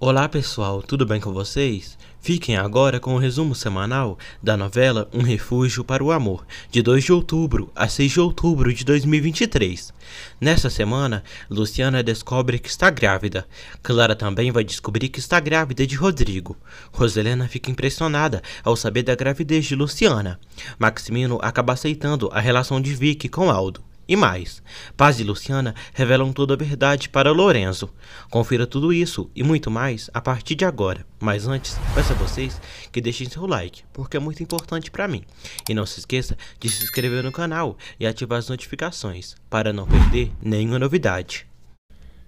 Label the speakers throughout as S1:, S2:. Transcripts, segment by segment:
S1: Olá pessoal, tudo bem com vocês? Fiquem agora com o resumo semanal da novela Um Refúgio para o Amor, de 2 de outubro a 6 de outubro de 2023. Nessa semana, Luciana descobre que está grávida. Clara também vai descobrir que está grávida de Rodrigo. Roselena fica impressionada ao saber da gravidez de Luciana. Maximino acaba aceitando a relação de Vicky com Aldo e mais. Paz e Luciana revelam toda a verdade para Lorenzo. Confira tudo isso e muito mais a partir de agora. Mas antes, peço a vocês que deixem seu like, porque é muito importante para mim. E não se esqueça de se inscrever no canal e ativar as notificações para não perder nenhuma novidade.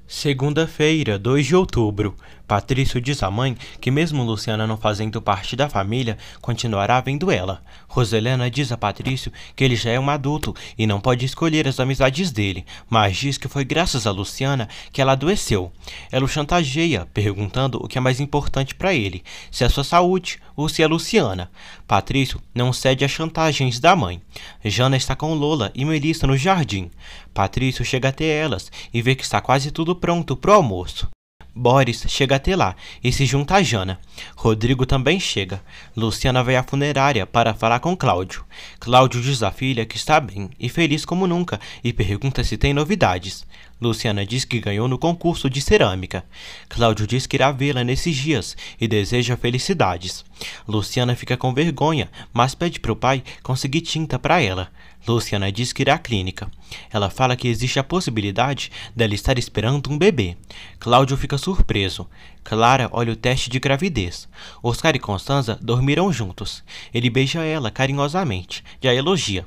S1: Segunda-feira, 2 de outubro, Patrício diz à mãe que, mesmo Luciana não fazendo parte da família, continuará vendo ela. Roselena diz a Patrício que ele já é um adulto e não pode escolher as amizades dele, mas diz que foi graças a Luciana que ela adoeceu. Ela o chantageia, perguntando o que é mais importante para ele: se é sua saúde ou se é Luciana. Patrício não cede às chantagens da mãe. Jana está com Lola e Melissa no jardim. Patrício chega até elas e vê que está quase tudo pronto para o almoço. Boris chega até lá e se junta a Jana. Rodrigo também chega. Luciana vai à funerária para falar com Cláudio. Cláudio diz à filha que está bem e feliz como nunca e pergunta se tem novidades. Luciana diz que ganhou no concurso de cerâmica. Cláudio diz que irá vê-la nesses dias e deseja felicidades. Luciana fica com vergonha, mas pede para o pai conseguir tinta para ela. Luciana né, diz que irá à clínica. Ela fala que existe a possibilidade dela estar esperando um bebê. Cláudio fica surpreso. Clara olha o teste de gravidez. Oscar e Constanza dormiram juntos. Ele beija ela carinhosamente e a elogia.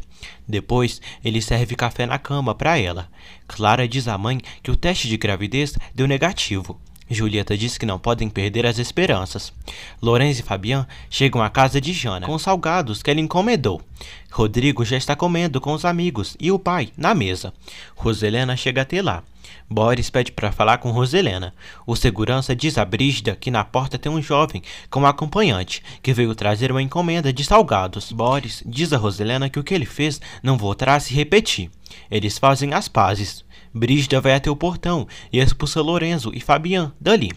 S1: Depois, ele serve café na cama para ela. Clara diz à mãe que o teste de gravidez deu negativo. Julieta diz que não podem perder as esperanças. Lorenz e Fabian chegam à casa de Jana com salgados que ela encomendou. Rodrigo já está comendo com os amigos e o pai na mesa. Roselena chega até lá. Boris pede para falar com Roselena. O segurança diz a Brígida que na porta tem um jovem com um acompanhante que veio trazer uma encomenda de salgados. Boris diz a Roselena que o que ele fez não voltará a se repetir. Eles fazem as pazes. Brígida vai até o portão e expulsa Lorenzo e Fabian dali.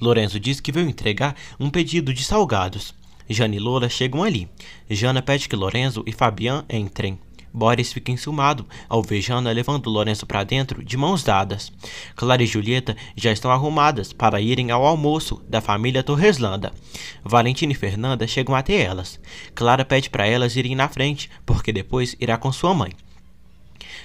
S1: Lorenzo diz que veio entregar um pedido de salgados. Jana e Lola chegam ali. Jana pede que Lorenzo e Fabian entrem. Boris fica ensumado ao ver Jana levando Lorenzo para dentro de mãos dadas. Clara e Julieta já estão arrumadas para irem ao almoço da família Torreslanda. Valentina e Fernanda chegam até elas. Clara pede para elas irem na frente, porque depois irá com sua mãe.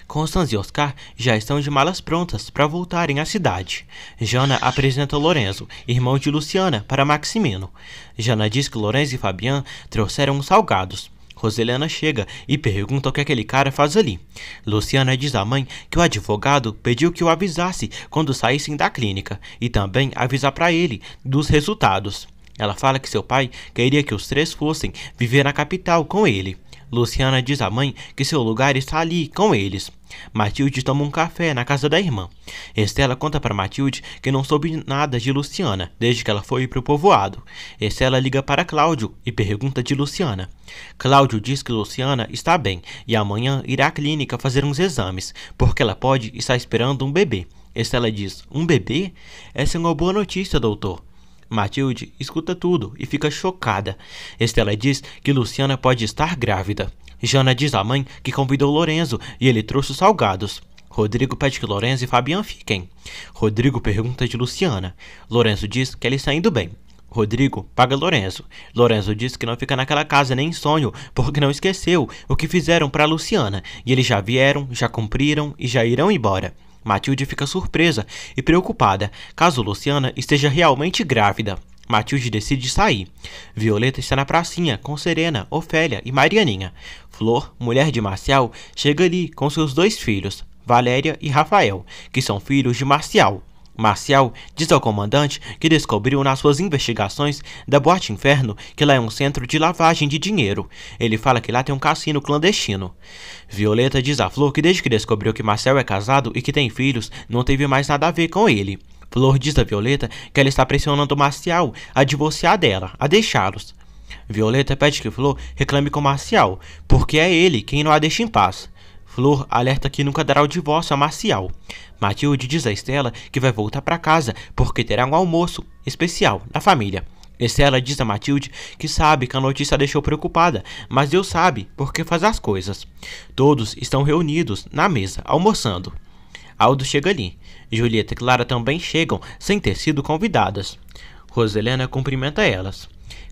S1: Constance e Oscar já estão de malas prontas para voltarem à cidade. Jana apresenta Lorenzo, irmão de Luciana, para Maximino. Jana diz que Lorenzo e Fabian trouxeram salgados. Roselena chega e pergunta o que aquele cara faz ali. Luciana diz à mãe que o advogado pediu que o avisasse quando saíssem da clínica e também avisar para ele dos resultados. Ela fala que seu pai queria que os três fossem viver na capital com ele. Luciana diz à mãe que seu lugar está ali, com eles. Matilde toma um café na casa da irmã. Estela conta para Matilde que não soube nada de Luciana desde que ela foi para o povoado. Estela liga para Cláudio e pergunta de Luciana. Cláudio diz que Luciana está bem e amanhã irá à clínica fazer uns exames, porque ela pode estar esperando um bebê. Estela diz: Um bebê? Essa é uma boa notícia, doutor. Matilde escuta tudo e fica chocada. Estela diz que Luciana pode estar grávida. Jana diz à mãe que convidou Lorenzo e ele trouxe os salgados. Rodrigo pede que Lorenzo e Fabian fiquem. Rodrigo pergunta de Luciana. Lorenzo diz que ele está indo bem. Rodrigo paga Lorenzo. Lorenzo diz que não fica naquela casa nem em sonho, porque não esqueceu o que fizeram para Luciana, e eles já vieram, já cumpriram e já irão embora. Matilde fica surpresa e preocupada caso Luciana esteja realmente grávida. Matilde decide sair. Violeta está na pracinha com Serena, Ofélia e Marianinha. Flor, mulher de Marcial, chega ali com seus dois filhos, Valéria e Rafael, que são filhos de Marcial. Marcial diz ao comandante que descobriu nas suas investigações da Boate Inferno que lá é um centro de lavagem de dinheiro. Ele fala que lá tem um cassino clandestino. Violeta diz a Flor que desde que descobriu que Marcial é casado e que tem filhos, não teve mais nada a ver com ele. Flor diz a Violeta que ela está pressionando Marcial a divorciar dela, a deixá-los. Violeta pede que Flor reclame com Marcial, porque é ele quem não a deixa em paz. Flor alerta que nunca dará o divórcio a Marcial. Matilde diz a Estela que vai voltar para casa porque terá um almoço especial da família. Estela diz a Matilde que sabe que a notícia a deixou preocupada, mas Deus sabe porque faz as coisas. Todos estão reunidos na mesa, almoçando. Aldo chega ali. Julieta e Clara também chegam sem ter sido convidadas. Roselena cumprimenta elas.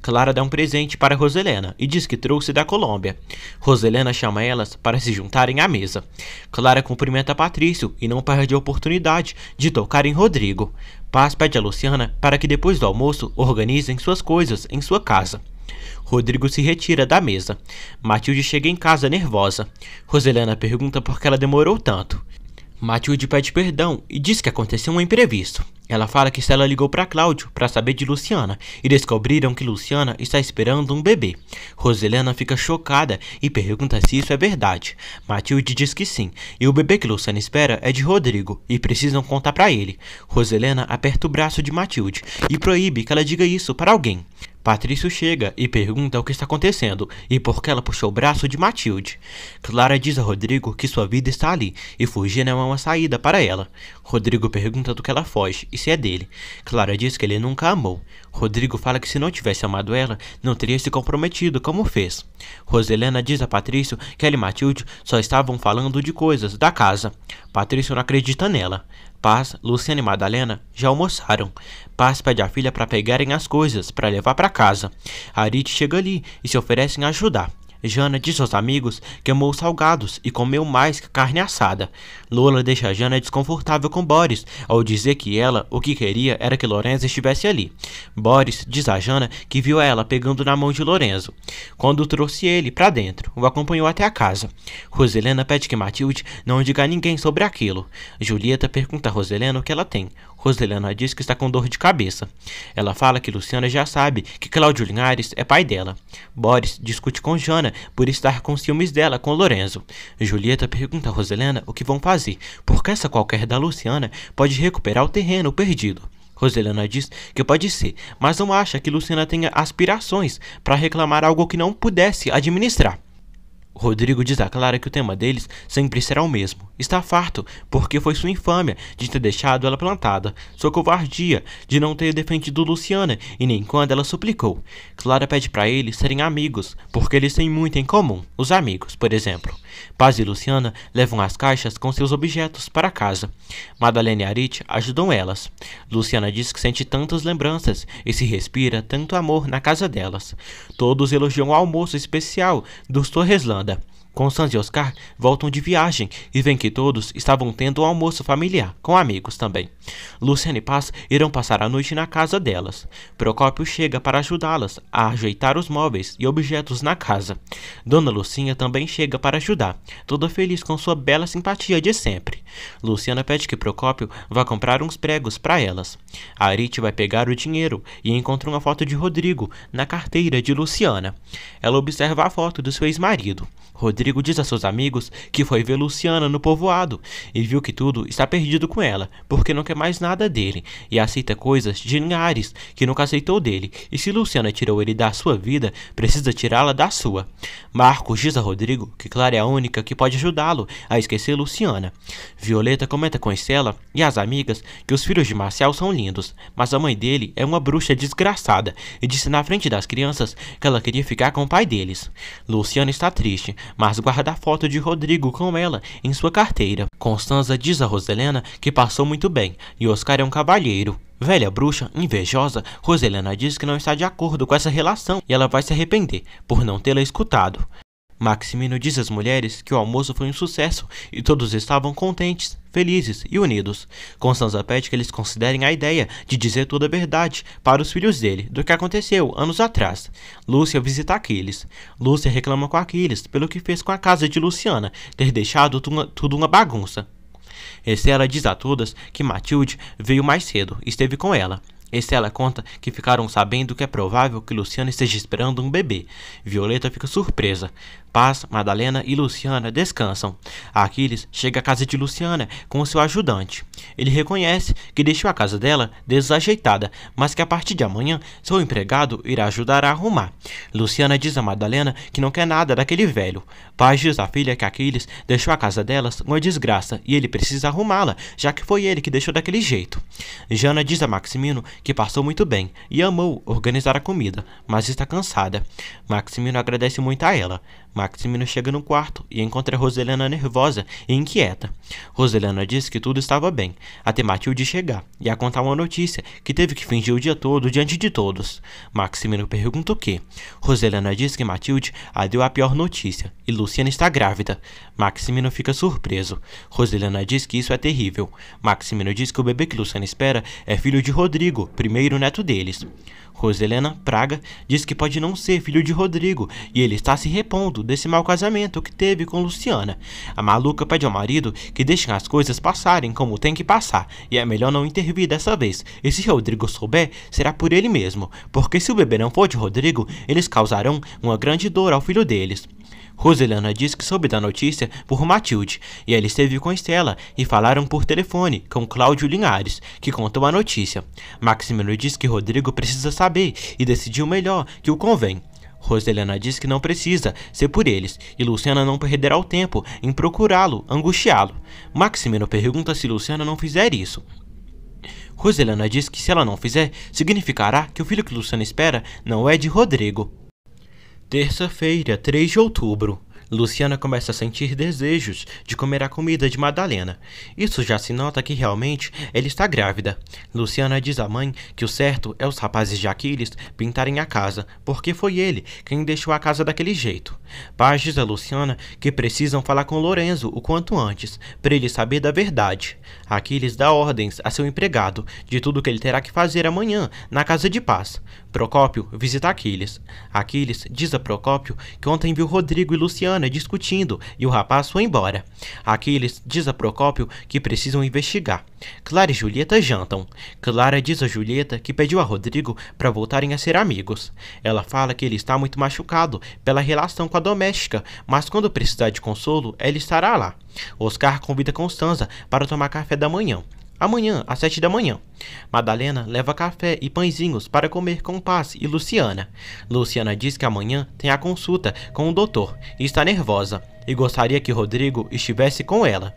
S1: Clara dá um presente para Roselena e diz que trouxe da Colômbia. Roselena chama elas para se juntarem à mesa. Clara cumprimenta Patrício e não perde a oportunidade de tocar em Rodrigo. Paz pede a Luciana para que depois do almoço organizem suas coisas em sua casa. Rodrigo se retira da mesa. Matilde chega em casa nervosa. Roselena pergunta por que ela demorou tanto. Matilde pede perdão e diz que aconteceu um imprevisto. Ela fala que Stella ligou para Cláudio para saber de Luciana e descobriram que Luciana está esperando um bebê. Roselena fica chocada e pergunta se isso é verdade. Matilde diz que sim, e o bebê que Luciana espera é de Rodrigo e precisam contar para ele. Roselena aperta o braço de Matilde e proíbe que ela diga isso para alguém. Patrício chega e pergunta o que está acontecendo e por que ela puxou o braço de Matilde. Clara diz a Rodrigo que sua vida está ali e fugir não é uma saída para ela. Rodrigo pergunta do que ela foge e se é dele. Clara diz que ele nunca amou. Rodrigo fala que se não tivesse amado ela, não teria se comprometido como fez. Roselena diz a Patrício que ela e Matilde só estavam falando de coisas da casa. Patrício não acredita nela. Paz, Luciana e Madalena já almoçaram. Paz pede à filha para pegarem as coisas para levar para casa. Arit chega ali e se oferecem a ajudar. Jana diz aos amigos que amou salgados e comeu mais que carne assada. Lola deixa Jana desconfortável com Boris ao dizer que ela o que queria era que Lorenzo estivesse ali. Boris diz a Jana que viu ela pegando na mão de Lorenzo. Quando trouxe ele para dentro, o acompanhou até a casa. Roselena pede que Matilde não diga a ninguém sobre aquilo. Julieta pergunta a Roselena o que ela tem. Roselena diz que está com dor de cabeça. Ela fala que Luciana já sabe que Cláudio Linhares é pai dela. Boris discute com Jana por estar com ciúmes dela com Lorenzo. Julieta pergunta a Roselena o que vão fazer, porque essa qualquer da Luciana pode recuperar o terreno perdido. Roselena diz que pode ser, mas não acha que Luciana tenha aspirações para reclamar algo que não pudesse administrar. Rodrigo diz a Clara que o tema deles sempre será o mesmo, Está farto, porque foi sua infâmia de ter deixado ela plantada, sua covardia de não ter defendido Luciana e nem quando ela suplicou. Clara pede para eles serem amigos, porque eles têm muito em comum, os amigos, por exemplo. Paz e Luciana levam as caixas com seus objetos para casa. Madalena e Arit ajudam elas. Luciana diz que sente tantas lembranças e se respira tanto amor na casa delas. Todos elogiam o almoço especial dos Torreslanda. Constance e Oscar voltam de viagem e veem que todos estavam tendo um almoço familiar, com amigos também. Luciana e Paz irão passar a noite na casa delas. Procópio chega para ajudá-las a ajeitar os móveis e objetos na casa. Dona Lucinha também chega para ajudar, toda feliz com sua bela simpatia de sempre. Luciana pede que Procópio vá comprar uns pregos para elas. Arite vai pegar o dinheiro e encontra uma foto de Rodrigo na carteira de Luciana. Ela observa a foto do seu ex-marido. Rodrigo Rodrigo diz a seus amigos que foi ver Luciana no povoado e viu que tudo está perdido com ela, porque não quer mais nada dele e aceita coisas de Linhares que nunca aceitou dele, e se Luciana tirou ele da sua vida, precisa tirá-la da sua. Marcos diz a Rodrigo que Clara é a única que pode ajudá-lo a esquecer Luciana. Violeta comenta com Estela e as amigas que os filhos de Marcial são lindos, mas a mãe dele é uma bruxa desgraçada e disse na frente das crianças que ela queria ficar com o pai deles. Luciana está triste, mas mas guarda a foto de Rodrigo com ela em sua carteira. Constanza diz a Roselena que passou muito bem e Oscar é um cavalheiro. Velha bruxa, invejosa, Roselena diz que não está de acordo com essa relação e ela vai se arrepender por não tê-la escutado. Maximino diz às mulheres que o almoço foi um sucesso e todos estavam contentes, felizes e unidos. Constanza pede que eles considerem a ideia de dizer toda a verdade para os filhos dele do que aconteceu anos atrás. Lúcia visita Aquiles. Lúcia reclama com Aquiles pelo que fez com a casa de Luciana, ter deixado tudo uma bagunça. Estela diz a todas que Matilde veio mais cedo e esteve com ela. Estela conta que ficaram sabendo que é provável que Luciana esteja esperando um bebê. Violeta fica surpresa. Paz, Madalena e Luciana descansam. Aquiles chega à casa de Luciana com seu ajudante. Ele reconhece que deixou a casa dela desajeitada, mas que a partir de amanhã seu empregado irá ajudar a arrumar. Luciana diz a Madalena que não quer nada daquele velho. Paz diz à filha que Aquiles deixou a casa delas uma desgraça e ele precisa arrumá-la, já que foi ele que deixou daquele jeito. Jana diz a Maximino que passou muito bem e amou organizar a comida, mas está cansada. Maximino agradece muito a ela. Maximino chega no quarto e encontra Roselena nervosa e inquieta. Roselena diz que tudo estava bem, até Matilde chegar e a contar uma notícia que teve que fingir o dia todo diante de todos. Maximino pergunta o que. Roselena diz que Matilde a deu a pior notícia e Luciana está grávida. Maximino fica surpreso. Roselena diz que isso é terrível. Maximino diz que o bebê que Luciana espera é filho de Rodrigo, primeiro neto deles. Roselena Praga diz que pode não ser filho de Rodrigo e ele está se repondo desse mau casamento que teve com Luciana. A maluca pede ao marido que deixem as coisas passarem como tem que passar e é melhor não intervir dessa vez. E se Rodrigo souber, será por ele mesmo, porque se o bebê não for de Rodrigo, eles causarão uma grande dor ao filho deles. Roseliana diz que soube da notícia por Matilde e ela esteve com Estela e falaram por telefone com Cláudio Linhares, que contou a notícia. Maximiliano diz que Rodrigo precisa saber e decidiu melhor que o convém. Roselena diz que não precisa ser por eles, e Luciana não perderá o tempo em procurá-lo, angustiá-lo. Maximino pergunta se Luciana não fizer isso. Roselena diz que se ela não fizer, significará que o filho que Luciana espera não é de Rodrigo. Terça-feira, 3 de outubro. Luciana começa a sentir desejos de comer a comida de Madalena. Isso já se nota que realmente ela está grávida. Luciana diz à mãe que o certo é os rapazes de Aquiles pintarem a casa, porque foi ele quem deixou a casa daquele jeito. Paz diz a Luciana que precisam falar com Lorenzo o quanto antes, para ele saber da verdade. Aquiles dá ordens a seu empregado de tudo que ele terá que fazer amanhã na casa de Paz. Procópio visita Aquiles. Aquiles diz a Procópio que ontem viu Rodrigo e Luciana discutindo e o rapaz foi embora. Aquiles diz a Procópio que precisam investigar. Clara e Julieta jantam. Clara diz a Julieta que pediu a Rodrigo para voltarem a ser amigos. Ela fala que ele está muito machucado pela relação com a doméstica, mas quando precisar de consolo, ela estará lá. Oscar convida Constanza para tomar café da manhã. Amanhã, às sete da manhã, Madalena leva café e pãezinhos para comer com Paz e Luciana. Luciana diz que amanhã tem a consulta com o doutor e está nervosa e gostaria que Rodrigo estivesse com ela.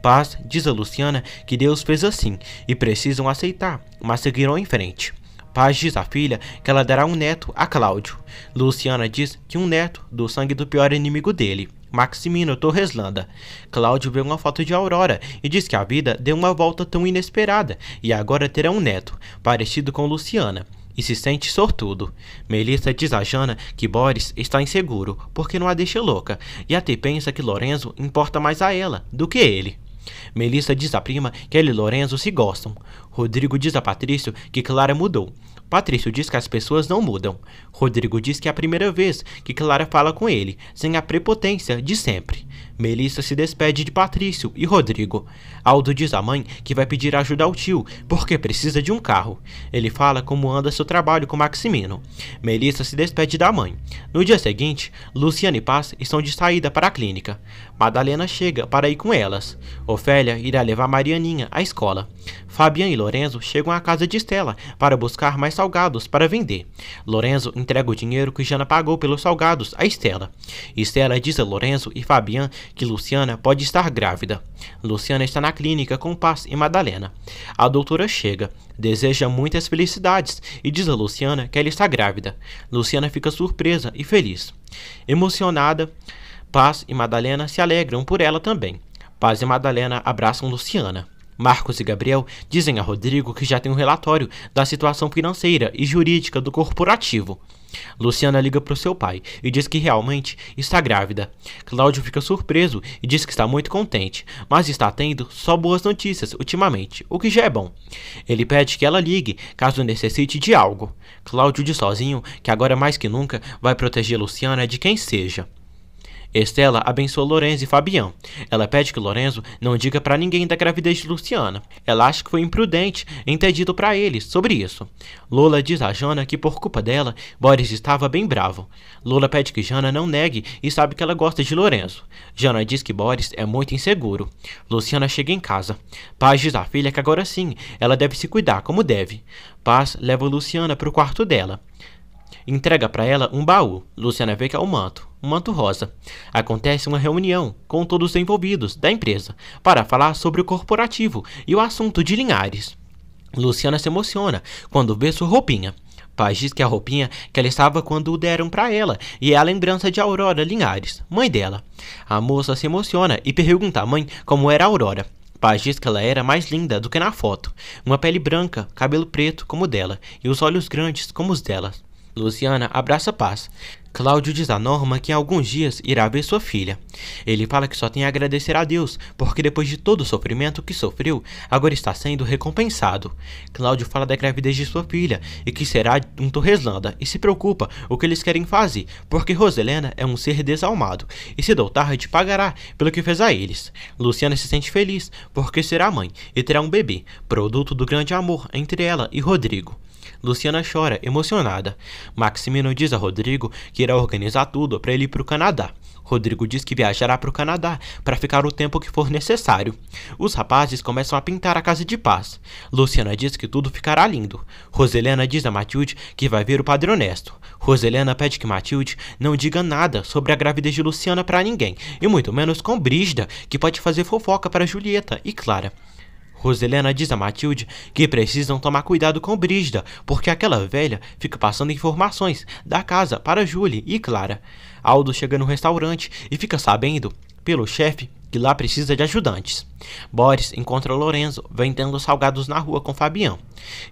S1: Paz diz a Luciana que Deus fez assim e precisam aceitar, mas seguirão em frente. Paz diz à filha que ela dará um neto a Cláudio. Luciana diz que um neto do sangue do pior inimigo dele. Maximino Torreslanda. Cláudio vê uma foto de Aurora e diz que a vida deu uma volta tão inesperada e agora terá um neto, parecido com Luciana e se sente sortudo. Melissa diz a Jana que Boris está inseguro porque não a deixa louca, e até pensa que Lorenzo importa mais a ela do que ele. Melissa diz à prima que ele e Lorenzo se gostam. Rodrigo diz a Patrício que Clara mudou. Patrício diz que as pessoas não mudam. Rodrigo diz que é a primeira vez que Clara fala com ele, sem a prepotência de sempre. Melissa se despede de Patrício e Rodrigo. Aldo diz à mãe que vai pedir ajuda ao tio, porque precisa de um carro. Ele fala como anda seu trabalho com Maximino. Melissa se despede da mãe. No dia seguinte, Luciana e Paz estão de saída para a clínica. Madalena chega para ir com elas. Ofélia irá levar Marianinha à escola. Fabian e Lorenzo chegam à casa de Estela para buscar mais salgados para vender. Lorenzo entrega o dinheiro que Jana pagou pelos salgados a Estela. Estela diz a Lorenzo e Fabian que Luciana pode estar grávida. Luciana está na clínica com Paz e Madalena. A doutora chega, deseja muitas felicidades e diz a Luciana que ela está grávida. Luciana fica surpresa e feliz. Emocionada, Paz e Madalena se alegram por ela também. Paz e Madalena abraçam Luciana. Marcos e Gabriel dizem a Rodrigo que já tem um relatório da situação financeira e jurídica do corporativo. Luciana liga para o seu pai e diz que realmente está grávida. Cláudio fica surpreso e diz que está muito contente, mas está tendo só boas notícias ultimamente, o que já é bom. Ele pede que ela ligue caso necessite de algo. Cláudio diz sozinho que agora mais que nunca vai proteger Luciana de quem seja. Estela abençoa Lorenzo e Fabião. Ela pede que Lorenzo não diga para ninguém da gravidez de Luciana. Ela acha que foi imprudente em ter dito para eles sobre isso. Lola diz a Jana que por culpa dela, Boris estava bem bravo. Lola pede que Jana não negue e sabe que ela gosta de Lorenzo. Jana diz que Boris é muito inseguro. Luciana chega em casa. Paz diz à filha que agora sim, ela deve se cuidar como deve. Paz leva Luciana para o quarto dela entrega para ela um baú. Luciana vê que é um manto, um manto rosa. Acontece uma reunião com todos os envolvidos da empresa para falar sobre o corporativo e o assunto de Linhares. Luciana se emociona quando vê sua roupinha. Paz diz que a roupinha que ela estava quando o deram para ela e é a lembrança de Aurora Linhares, mãe dela. A moça se emociona e pergunta à mãe como era Aurora. Paz diz que ela era mais linda do que na foto, uma pele branca, cabelo preto como o dela e os olhos grandes como os dela. Luciana abraça paz. Cláudio diz a Norma que em alguns dias irá ver sua filha. Ele fala que só tem a agradecer a Deus, porque depois de todo o sofrimento que sofreu, agora está sendo recompensado. Cláudio fala da gravidez de sua filha e que será um Torreslanda e se preocupa o que eles querem fazer, porque Roselena é um ser desalmado e se doutar de pagará pelo que fez a eles. Luciana se sente feliz porque será mãe e terá um bebê, produto do grande amor entre ela e Rodrigo. Luciana chora, emocionada. Maximino diz a Rodrigo que irá organizar tudo para ele ir para o Canadá. Rodrigo diz que viajará para o Canadá para ficar o tempo que for necessário. Os rapazes começam a pintar a casa de paz. Luciana diz que tudo ficará lindo. Roselena diz a Matilde que vai ver o Padre Honesto. Roselena pede que Matilde não diga nada sobre a gravidez de Luciana para ninguém, e muito menos com Brígida, que pode fazer fofoca para Julieta e Clara. Roselena diz a Matilde que precisam tomar cuidado com Brígida, porque aquela velha fica passando informações da casa para Julie e Clara. Aldo chega no restaurante e fica sabendo, pelo chefe, que lá precisa de ajudantes. Boris encontra Lorenzo vendendo salgados na rua com Fabião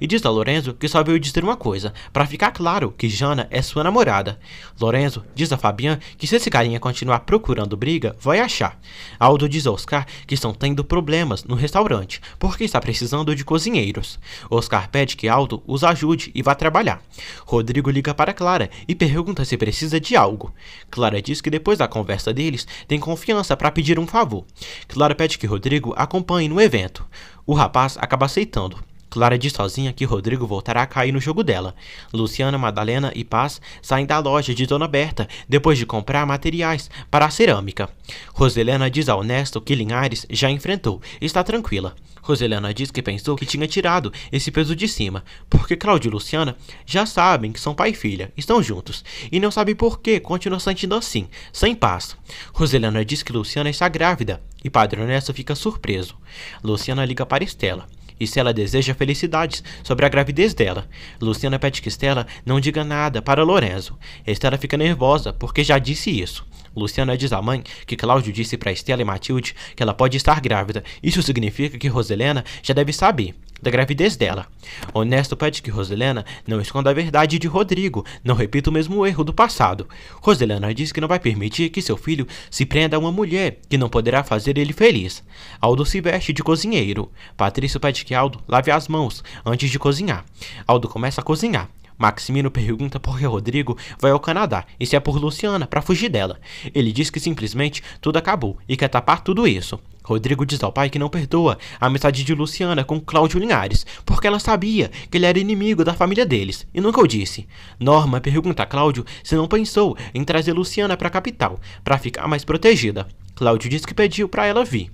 S1: e diz a Lorenzo que só veio dizer uma coisa, para ficar claro que Jana é sua namorada. Lorenzo diz a Fabian que se esse carinha continuar procurando briga, vai achar. Aldo diz a Oscar que estão tendo problemas no restaurante, porque está precisando de cozinheiros. Oscar pede que Aldo os ajude e vá trabalhar. Rodrigo liga para Clara e pergunta se precisa de algo. Clara diz que depois da conversa deles, tem confiança para pedir um favor. Clara pede que Rodrigo acompanhe no evento. O rapaz acaba aceitando, Clara diz sozinha que Rodrigo voltará a cair no jogo dela. Luciana, Madalena e Paz saem da loja de Dona Berta depois de comprar materiais para a cerâmica. Roselena diz ao Nesto que Linhares já enfrentou e está tranquila. Roselena diz que pensou que tinha tirado esse peso de cima, porque Cláudio e Luciana já sabem que são pai e filha, estão juntos, e não sabe por que continua sentindo assim, sem paz. Roselena diz que Luciana está grávida e Padre Honesto fica surpreso. Luciana liga para Estela e se ela deseja felicidades sobre a gravidez dela. Luciana pede que Estela não diga nada para Lorenzo. Estela fica nervosa porque já disse isso. Luciana diz à mãe que Cláudio disse para Estela e Matilde que ela pode estar grávida. Isso significa que Roselena já deve saber da gravidez dela. Honesto pede que Roselena não esconda a verdade de Rodrigo, não repita o mesmo erro do passado. Roselena diz que não vai permitir que seu filho se prenda a uma mulher, que não poderá fazer ele feliz. Aldo se veste de cozinheiro. Patrício pede que Aldo lave as mãos antes de cozinhar. Aldo começa a cozinhar. Maximino pergunta por que Rodrigo vai ao Canadá e se é por Luciana para fugir dela. Ele diz que simplesmente tudo acabou e quer tapar tudo isso. Rodrigo diz ao pai que não perdoa a amizade de Luciana com Cláudio Linhares, porque ela sabia que ele era inimigo da família deles e nunca o disse. Norma pergunta a Cláudio se não pensou em trazer Luciana para a capital, para ficar mais protegida. Cláudio diz que pediu para ela vir.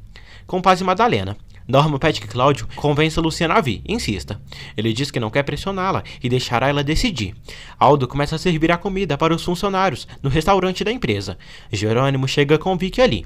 S1: Com Paz e Madalena. Norma pede que Cláudio convença Luciana a vir, insista. Ele diz que não quer pressioná-la e deixará ela decidir. Aldo começa a servir a comida para os funcionários no restaurante da empresa. Jerônimo chega com Vicky ali.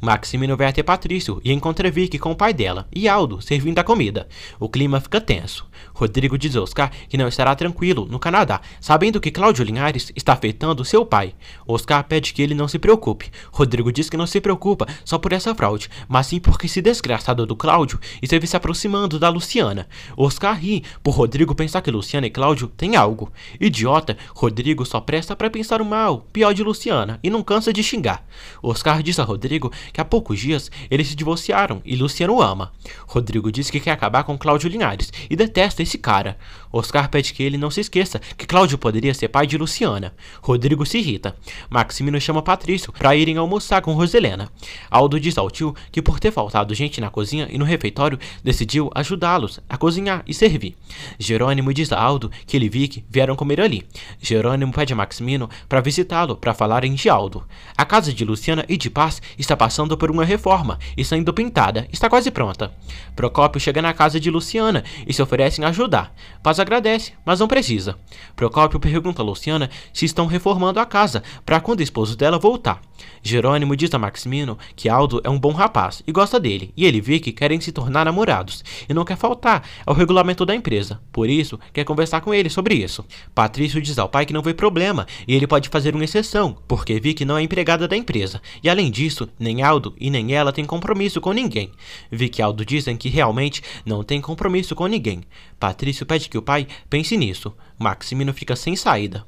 S1: Maximino vai até Patrício e encontra Vicky com o pai dela e Aldo servindo a comida. O clima fica tenso. Rodrigo diz a Oscar que não estará tranquilo no Canadá, sabendo que Cláudio Linhares está afetando seu pai. Oscar pede que ele não se preocupe. Rodrigo diz que não se preocupa só por essa fraude, mas sim porque esse desgraçado do Cláudio esteve se aproximando da Luciana. Oscar ri por Rodrigo pensar que Luciana e Cláudio têm algo. Idiota, Rodrigo só presta para pensar o mal, pior de Luciana, e não cansa de xingar. Oscar diz a Rodrigo que há poucos dias eles se divorciaram e Luciano ama. Rodrigo diz que quer acabar com Cláudio Linhares e detesta esse cara. Oscar pede que ele não se esqueça que Cláudio poderia ser pai de Luciana. Rodrigo se irrita. Maximino chama Patrício para irem almoçar com Roselena. Aldo diz ao tio que por ter faltado gente na cozinha e no refeitório, decidiu ajudá-los a cozinhar e servir. Jerônimo diz a Aldo que ele e Vic vieram comer ali. Jerônimo pede a Maximino para visitá-lo para falarem de Aldo. A casa de Luciana e de Paz está passando passando por uma reforma e sendo pintada, está quase pronta. Procópio chega na casa de Luciana e se oferecem a ajudar. Paz agradece, mas não precisa. Procópio pergunta a Luciana se estão reformando a casa para quando o esposo dela voltar. Jerônimo diz a Maximino que Aldo é um bom rapaz e gosta dele, e ele vê que querem se tornar namorados e não quer faltar ao regulamento da empresa, por isso quer conversar com ele sobre isso. Patrício diz ao pai que não vê problema e ele pode fazer uma exceção, porque que não é empregada da empresa, e além disso, nem Aldo e nem ela tem compromisso com ninguém. Vicky e Aldo dizem que realmente não tem compromisso com ninguém. Patrício pede que o pai pense nisso. Maximino fica sem saída.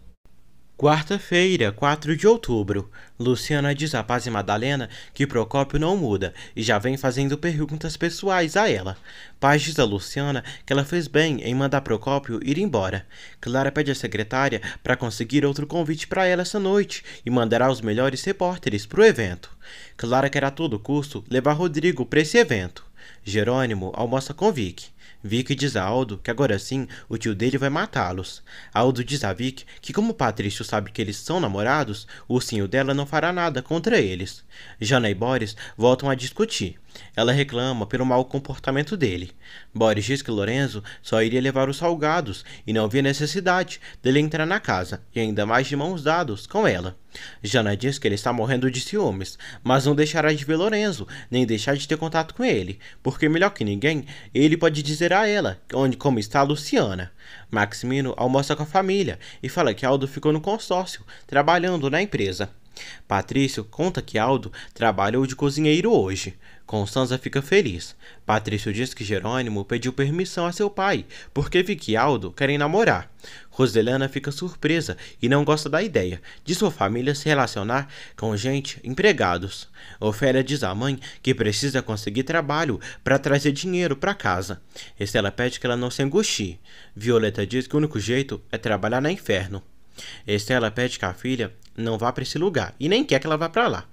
S1: Quarta-feira, 4 de outubro. Luciana diz a Paz e Madalena que Procópio não muda e já vem fazendo perguntas pessoais a ela. Paz diz a Luciana que ela fez bem em mandar Procópio ir embora. Clara pede à secretária para conseguir outro convite para ela essa noite e mandará os melhores repórteres para o evento. Clara quer a todo custo levar Rodrigo para esse evento. Jerônimo almoça com Vic diz a Aldo que agora sim o tio dele vai matá-los. Aldo diz a Vic que, como Patrício sabe que eles são namorados, o ursinho dela não fará nada contra eles. Jana e Boris voltam a discutir. Ela reclama pelo mau comportamento dele. Boris diz que Lorenzo só iria levar os salgados e não havia necessidade dele entrar na casa, e ainda mais de mãos dadas com ela. Jana diz que ele está morrendo de ciúmes, mas não deixará de ver Lorenzo, nem deixar de ter contato com ele, porque melhor que ninguém, ele pode dizer a ela onde como está Luciana. Maximino almoça com a família e fala que Aldo ficou no consórcio, trabalhando na empresa. Patrício conta que Aldo trabalhou de cozinheiro hoje. Constanza fica feliz. Patrício diz que Jerônimo pediu permissão a seu pai, porque Vicky e Aldo querem namorar. Roselana fica surpresa e não gosta da ideia de sua família se relacionar com gente empregados. Ofélia diz à mãe que precisa conseguir trabalho para trazer dinheiro para casa. Estela pede que ela não se angustie. Violeta diz que o único jeito é trabalhar na inferno. Estela pede que a filha não vá para esse lugar e nem quer que ela vá para lá.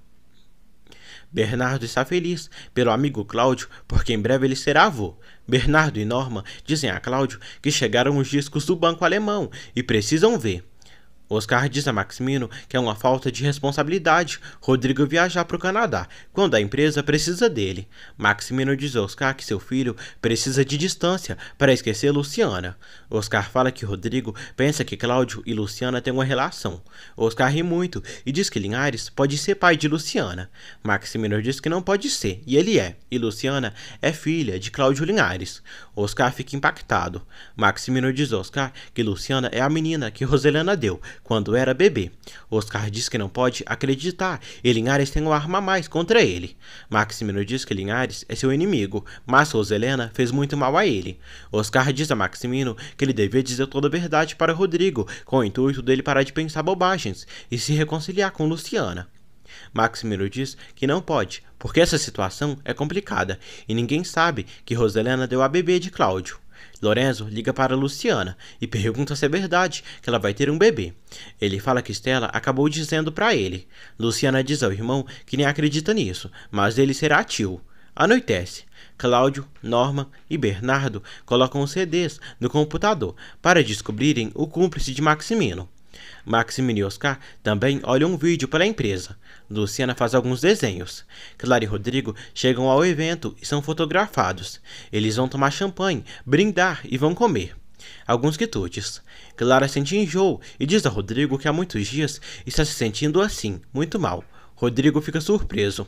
S1: Bernardo está feliz pelo amigo Cláudio, porque em breve ele será avô. Bernardo e Norma dizem a Cláudio que chegaram os discos do banco alemão e precisam ver. Oscar diz a Maximino que é uma falta de responsabilidade Rodrigo viajar para o Canadá, quando a empresa precisa dele. Maximino diz a Oscar que seu filho precisa de distância para esquecer Luciana. Oscar fala que Rodrigo pensa que Cláudio e Luciana têm uma relação. Oscar ri muito e diz que Linhares pode ser pai de Luciana. Maximino diz que não pode ser, e ele é, e Luciana é filha de Cláudio Linhares. Oscar fica impactado. Maximino diz a Oscar que Luciana é a menina que Roselena deu quando era bebê. Oscar diz que não pode acreditar e Linhares tem uma arma a mais contra ele. Maximino diz que Linhares é seu inimigo, mas Roselena fez muito mal a ele. Oscar diz a Maximino que ele devia dizer toda a verdade para Rodrigo, com o intuito dele parar de pensar bobagens e se reconciliar com Luciana. Maximino diz que não pode, porque essa situação é complicada e ninguém sabe que Roselena deu a bebê de Cláudio. Lorenzo liga para Luciana e pergunta se é verdade que ela vai ter um bebê. Ele fala que Stella acabou dizendo para ele. Luciana diz ao irmão que nem acredita nisso, mas ele será tio. Anoitece. Cláudio, Norma e Bernardo colocam os CDs no computador para descobrirem o cúmplice de Maximino. Maximiliano e Oscar também olham um vídeo para a empresa. Luciana faz alguns desenhos. Clara e Rodrigo chegam ao evento e são fotografados. Eles vão tomar champanhe, brindar e vão comer. Alguns quitutes. Clara sente enjoo e diz a Rodrigo que há muitos dias está se sentindo assim, muito mal. Rodrigo fica surpreso.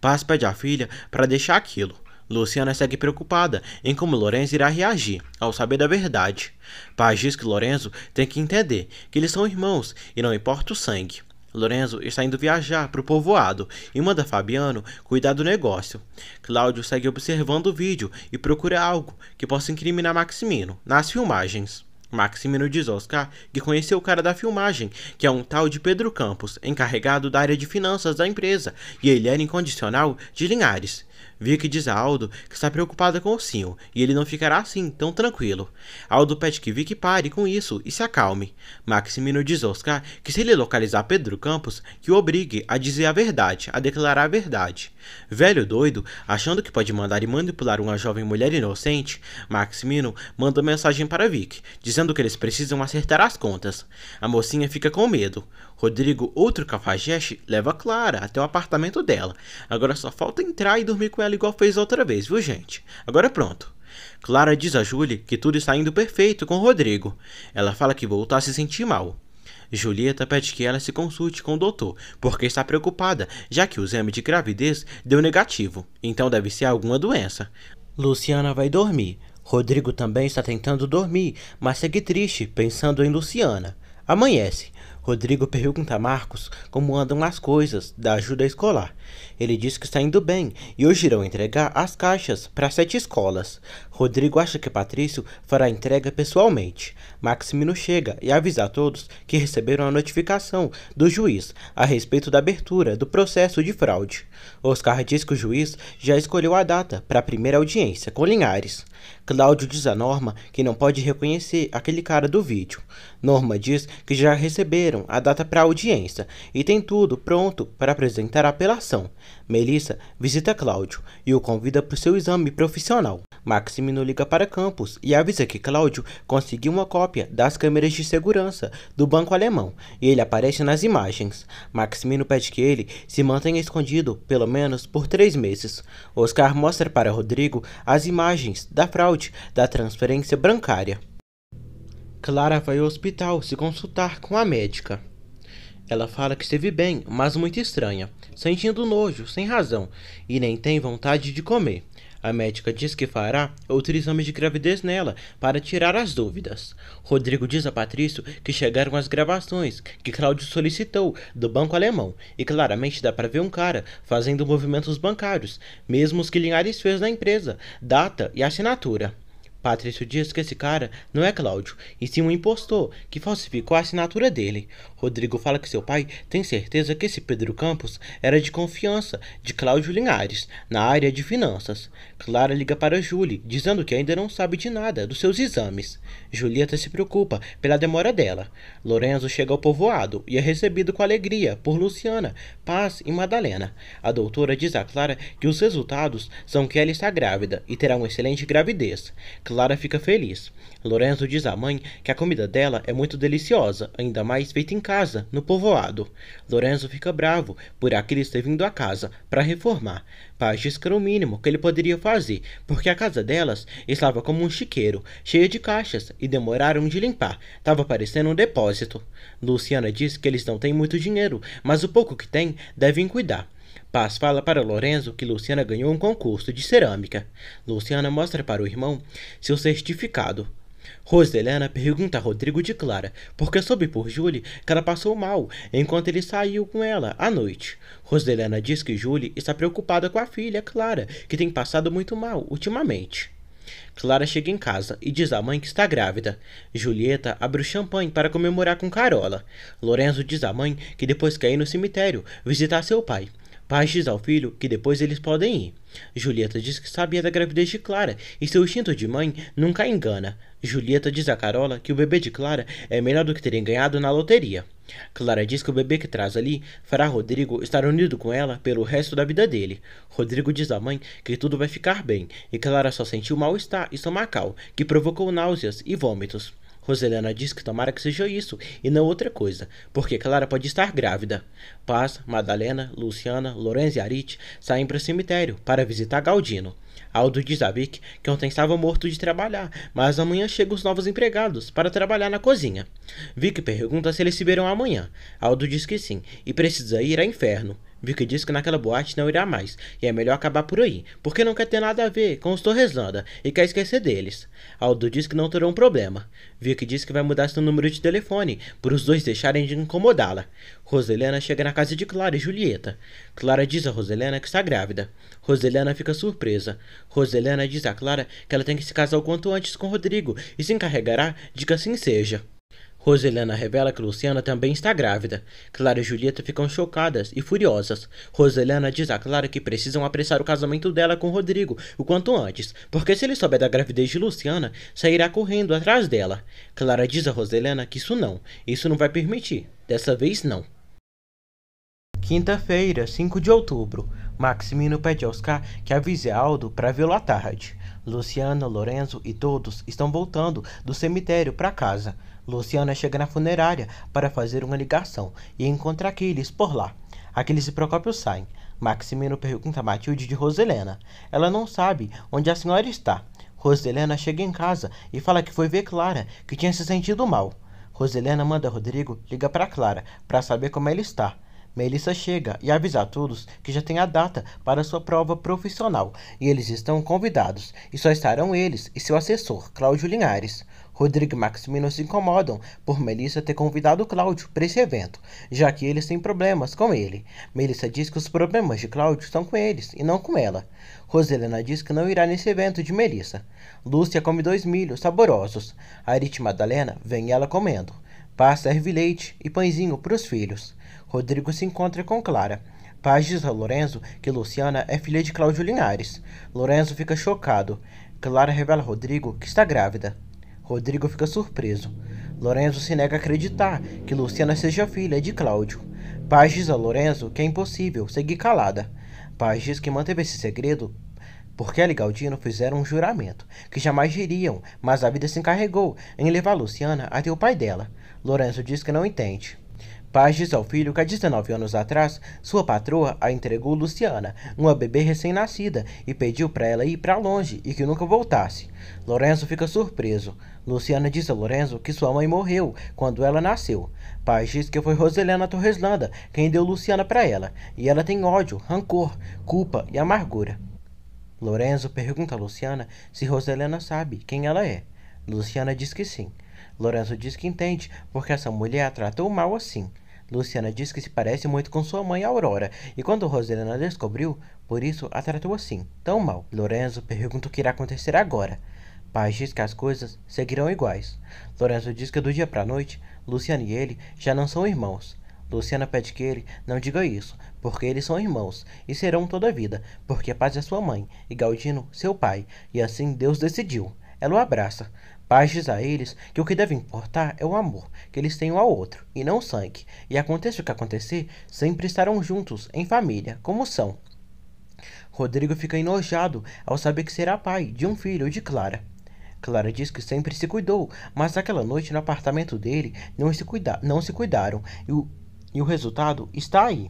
S1: Paz pede à filha para deixar aquilo. Luciana segue preocupada em como Lorenzo irá reagir ao saber da verdade. Paz diz que Lorenzo tem que entender que eles são irmãos e não importa o sangue. Lorenzo está indo viajar para o povoado e manda Fabiano cuidar do negócio. Cláudio segue observando o vídeo e procura algo que possa incriminar Maximino nas filmagens. Maximino diz a Oscar que conheceu o cara da filmagem, que é um tal de Pedro Campos, encarregado da área de finanças da empresa, e ele era incondicional de Linhares. Vicky diz a Aldo que está preocupada com o Sim e ele não ficará assim tão tranquilo. Aldo pede que Vicky pare com isso e se acalme. Maximino diz a Oscar que se ele localizar Pedro Campos, que o obrigue a dizer a verdade, a declarar a verdade. Velho doido, achando que pode mandar e manipular uma jovem mulher inocente, Maximino manda mensagem para Vicky, dizendo que eles precisam acertar as contas. A mocinha fica com medo. Rodrigo, outro cafajeste, leva Clara até o apartamento dela. Agora só falta entrar e dormir com ela igual fez outra vez, viu, gente? Agora pronto. Clara diz a Julie que tudo está indo perfeito com Rodrigo. Ela fala que voltou a se sentir mal. Julieta pede que ela se consulte com o doutor, porque está preocupada, já que o exame de gravidez deu negativo, então deve ser alguma doença. Luciana vai dormir. Rodrigo também está tentando dormir, mas segue triste, pensando em Luciana. Amanhece. Rodrigo pergunta a Marcos como andam as coisas da ajuda escolar. Ele diz que está indo bem e hoje irão entregar as caixas para sete escolas. Rodrigo acha que Patrício fará a entrega pessoalmente. Maximino chega e avisa a todos que receberam a notificação do juiz a respeito da abertura do processo de fraude. Oscar diz que o juiz já escolheu a data para a primeira audiência com Linhares. Cláudio diz a Norma que não pode reconhecer aquele cara do vídeo. Norma diz que já receberam a data para audiência e tem tudo pronto para apresentar a apelação. Melissa visita Cláudio e o convida para o seu exame profissional. Maximino liga para Campos e avisa que Cláudio conseguiu uma cópia das câmeras de segurança do banco alemão e ele aparece nas imagens. Maximino pede que ele se mantenha escondido pelo menos por três meses. Oscar mostra para Rodrigo as imagens da fraude da transferência bancária. Clara vai ao hospital se consultar com a médica. Ela fala que esteve bem, mas muito estranha, sentindo nojo, sem razão, e nem tem vontade de comer. A médica diz que fará outro exame de gravidez nela para tirar as dúvidas. Rodrigo diz a Patrício que chegaram as gravações que Cláudio solicitou do banco alemão e claramente dá para ver um cara fazendo movimentos bancários, mesmos que Linhares fez na empresa, data e assinatura. Patrício diz que esse cara não é Cláudio, e sim um impostor que falsificou a assinatura dele. Rodrigo fala que seu pai tem certeza que esse Pedro Campos era de confiança de Cláudio Linhares, na área de finanças. Clara liga para Julie, dizendo que ainda não sabe de nada dos seus exames. Julieta se preocupa pela demora dela. Lorenzo chega ao povoado e é recebido com alegria por Luciana, Paz e Madalena. A doutora diz a Clara que os resultados são que ela está grávida e terá uma excelente gravidez. Clara Clara fica feliz. Lorenzo diz à mãe que a comida dela é muito deliciosa, ainda mais feita em casa, no povoado. Lorenzo fica bravo por Aquiles ter vindo à casa para reformar. Paz diz que era o mínimo que ele poderia fazer, porque a casa delas estava como um chiqueiro, cheia de caixas, e demoraram de limpar. estava parecendo um depósito. Luciana diz que eles não têm muito dinheiro, mas o pouco que têm devem cuidar. Paz fala para Lorenzo que Luciana ganhou um concurso de cerâmica. Luciana mostra para o irmão seu certificado. Roselena pergunta a Rodrigo de Clara, porque soube por Julie que ela passou mal enquanto ele saiu com ela à noite. Roselena diz que Julie está preocupada com a filha, Clara, que tem passado muito mal ultimamente. Clara chega em casa e diz à mãe que está grávida. Julieta abre o champanhe para comemorar com Carola. Lorenzo diz à mãe que depois quer ir no cemitério visitar seu pai. Paz diz ao filho que depois eles podem ir. Julieta diz que sabia da gravidez de Clara e seu instinto de mãe nunca engana. Julieta diz a Carola que o bebê de Clara é melhor do que terem ganhado na loteria. Clara diz que o bebê que traz ali fará Rodrigo estar unido com ela pelo resto da vida dele. Rodrigo diz à mãe que tudo vai ficar bem e Clara só sentiu mal-estar estomacal, que provocou náuseas e vômitos. Roselena diz que tomara que seja isso e não outra coisa, porque Clara pode estar grávida. Paz, Madalena, Luciana, Lorenzo e Arit saem para o cemitério para visitar Galdino. Aldo diz a Vic que ontem estava morto de trabalhar, mas amanhã chegam os novos empregados para trabalhar na cozinha. Vic pergunta se eles se verão amanhã. Aldo diz que sim e precisa ir a inferno. Vicky diz que naquela boate não irá mais, e é melhor acabar por aí, porque não quer ter nada a ver com os Torreslanda e quer esquecer deles. Aldo diz que não terá um problema. Vicky diz que vai mudar seu número de telefone, para os dois deixarem de incomodá-la. Roselena chega na casa de Clara e Julieta. Clara diz a Roselena que está grávida. Roselena fica surpresa. Roselena diz a Clara que ela tem que se casar o quanto antes com Rodrigo e se encarregará de que assim seja. Roselena revela que Luciana também está grávida. Clara e Julieta ficam chocadas e furiosas. Roselena diz a Clara que precisam apressar o casamento dela com Rodrigo o quanto antes, porque se ele souber da gravidez de Luciana, sairá correndo atrás dela. Clara diz a Roselena que isso não, isso não vai permitir. Dessa vez não. Quinta-feira, 5 de outubro. Maximino pede a Oscar que avise Aldo para vê-lo à tarde. Luciana, Lorenzo e todos estão voltando do cemitério para casa. Luciana chega na funerária para fazer uma ligação e encontra Aquiles por lá. Aquiles e Procópio saem. Maximino pergunta a Matilde de Roselena. Ela não sabe onde a senhora está. Roselena chega em casa e fala que foi ver Clara, que tinha se sentido mal. Roselena manda Rodrigo ligar para Clara para saber como ela está. Melissa chega e avisa a todos que já tem a data para sua prova profissional e eles estão convidados, e só estarão eles e seu assessor, Cláudio Linhares. Rodrigo e Maximino se incomodam por Melissa ter convidado Cláudio para esse evento, já que eles têm problemas com ele. Melissa diz que os problemas de Cláudio estão com eles e não com ela. Roselena diz que não irá nesse evento de Melissa. Lúcia come dois milhos saborosos. A Arite Madalena vem ela comendo. Pá serve leite e pãezinho para os filhos. Rodrigo se encontra com Clara. Paz diz a Lorenzo que Luciana é filha de Cláudio Linhares. Lorenzo fica chocado. Clara revela a Rodrigo que está grávida. Rodrigo fica surpreso. Lorenzo se nega a acreditar que Luciana seja filha de Cláudio. Paz diz a Lorenzo que é impossível seguir calada. Paz diz que manteve esse segredo porque ela e Galdino fizeram um juramento, que jamais diriam, mas a vida se encarregou em levar Luciana até o pai dela. Lorenzo diz que não entende. Paz diz ao filho que há 19 anos atrás, sua patroa a entregou Luciana, uma bebê recém-nascida, e pediu para ela ir para longe e que nunca voltasse. Lorenzo fica surpreso. Luciana diz a Lorenzo que sua mãe morreu quando ela nasceu. Paz diz que foi Roselena Torreslanda quem deu Luciana para ela, e ela tem ódio, rancor, culpa e amargura. Lorenzo pergunta a Luciana se Roselena sabe quem ela é. Luciana diz que sim. Lorenzo diz que entende porque essa mulher a tratou mal assim. Luciana diz que se parece muito com sua mãe Aurora, e quando Rosalina descobriu, por isso a tratou assim, tão mal. Lorenzo pergunta o que irá acontecer agora. Paz diz que as coisas seguirão iguais. Lorenzo diz que do dia para a noite, Luciana e ele já não são irmãos. Luciana pede que ele não diga isso, porque eles são irmãos e serão toda a vida, porque Paz é sua mãe e Galdino seu pai, e assim Deus decidiu. Ela o abraça. Paz diz a eles que o que deve importar é o amor que eles têm um ao outro, e não o sangue, e aconteça o que acontecer, sempre estarão juntos, em família, como são. Rodrigo fica enojado ao saber que será pai de um filho de Clara. Clara diz que sempre se cuidou, mas naquela noite no apartamento dele não se, cuida não se cuidaram, e o, e o resultado está aí.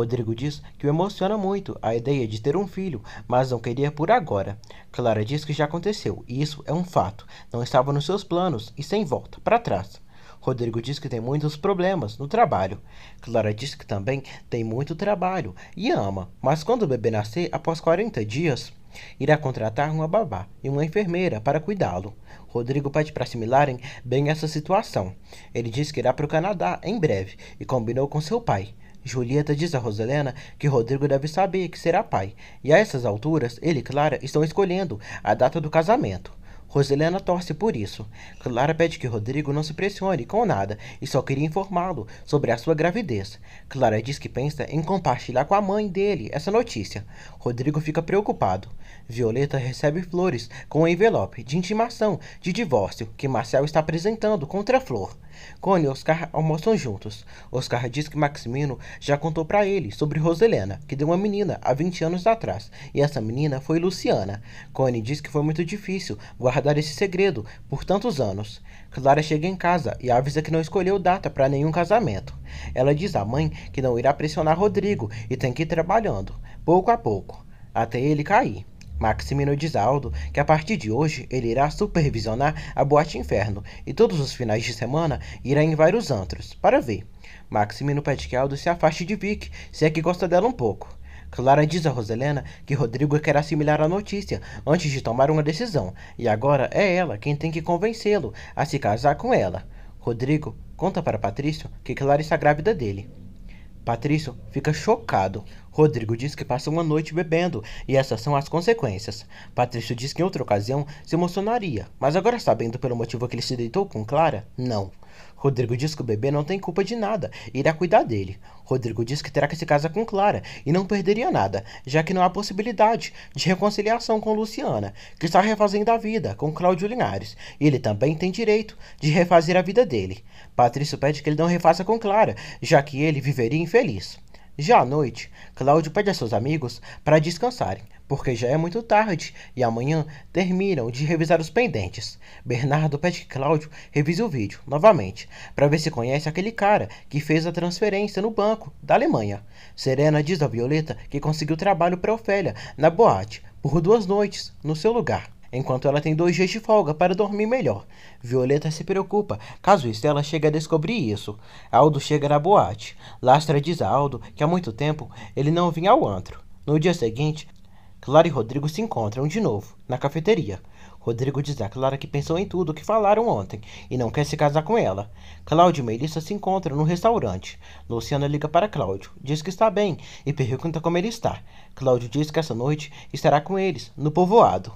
S1: Rodrigo diz que o emociona muito a ideia de ter um filho, mas não queria por agora. Clara diz que já aconteceu, e isso é um fato. Não estava nos seus planos e sem volta, para trás. Rodrigo diz que tem muitos problemas no trabalho. Clara diz que também tem muito trabalho e ama, mas quando o bebê nascer, após 40 dias, irá contratar uma babá e uma enfermeira para cuidá-lo. Rodrigo pede para assimilarem bem essa situação. Ele diz que irá para o Canadá em breve e combinou com seu pai. Julieta diz a Roselena que Rodrigo deve saber que será pai, e a essas alturas ele e Clara estão escolhendo a data do casamento. Roselena torce por isso. Clara pede que Rodrigo não se pressione com nada e só queria informá-lo sobre a sua gravidez. Clara diz que pensa em compartilhar com a mãe dele essa notícia. Rodrigo fica preocupado. Violeta recebe flores com um envelope de intimação de divórcio que Marcel está apresentando contra a Flor. Connie e Oscar almoçam juntos. Oscar diz que Maximino já contou para ele sobre Roselena, que deu uma menina há 20 anos atrás, e essa menina foi Luciana. Connie diz que foi muito difícil guardar esse segredo por tantos anos. Clara chega em casa e avisa que não escolheu data para nenhum casamento. Ela diz à mãe que não irá pressionar Rodrigo e tem que ir trabalhando, pouco a pouco, até ele cair. Maximino diz a Aldo que a partir de hoje ele irá supervisionar a Boate Inferno e todos os finais de semana irá em vários antros, para ver. Maximino pede que Aldo se afaste de Vic, se é que gosta dela um pouco. Clara diz a Roselena que Rodrigo quer assimilar a notícia antes de tomar uma decisão, e agora é ela quem tem que convencê-lo a se casar com ela. Rodrigo conta para Patrício que Clara está grávida dele. Patrício fica chocado. Rodrigo diz que passa uma noite bebendo e essas são as consequências. Patrício diz que em outra ocasião se emocionaria, mas agora sabendo pelo motivo que ele se deitou com Clara, não. Rodrigo diz que o bebê não tem culpa de nada, e irá cuidar dele. Rodrigo diz que terá que se casar com Clara e não perderia nada, já que não há possibilidade de reconciliação com Luciana, que está refazendo a vida com Cláudio Linares, e ele também tem direito de refazer a vida dele. Patrício pede que ele não refaça com Clara, já que ele viveria infeliz. Já à noite, Cláudio pede a seus amigos para descansarem, porque já é muito tarde e amanhã terminam de revisar os pendentes. Bernardo pede que Cláudio revise o vídeo novamente para ver se conhece aquele cara que fez a transferência no banco da Alemanha. Serena diz a Violeta que conseguiu trabalho para Ofélia na boate por duas noites no seu lugar enquanto ela tem dois dias de folga para dormir melhor. Violeta se preocupa, caso Estela chegue a descobrir isso. Aldo chega na boate. Lastra diz a Aldo que há muito tempo ele não vinha ao antro. No dia seguinte, Clara e Rodrigo se encontram de novo, na cafeteria. Rodrigo diz a Clara que pensou em tudo o que falaram ontem e não quer se casar com ela. Cláudio e Melissa se encontram no restaurante. Luciana liga para Cláudio, diz que está bem e pergunta como ele está. Cláudio diz que essa noite estará com eles, no povoado.